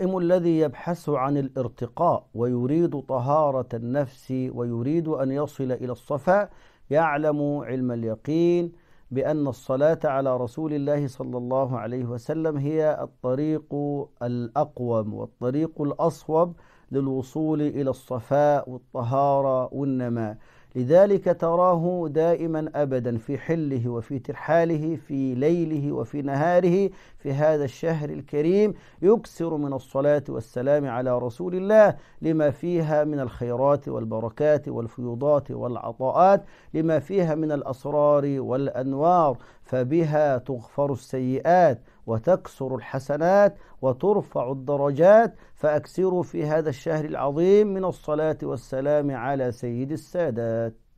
الصائم الذي يبحث عن الارتقاء ويريد طهارة النفس ويريد أن يصل إلى الصفاء يعلم علم اليقين بأن الصلاة على رسول الله صلى الله عليه وسلم هي الطريق الأقوم والطريق الأصوب للوصول إلى الصفاء والطهارة والنماء لذلك تراه دائما أبدا في حله وفي ترحاله في ليله وفي نهاره في هذا الشهر الكريم يكثر من الصلاة والسلام على رسول الله لما فيها من الخيرات والبركات والفيوضات والعطاءات لما فيها من الأسرار والأنوار فبها تغفر السيئات وتكثر الحسنات وترفع الدرجات فأكثروا في هذا الشهر العظيم من الصلاة والسلام على سيد السادات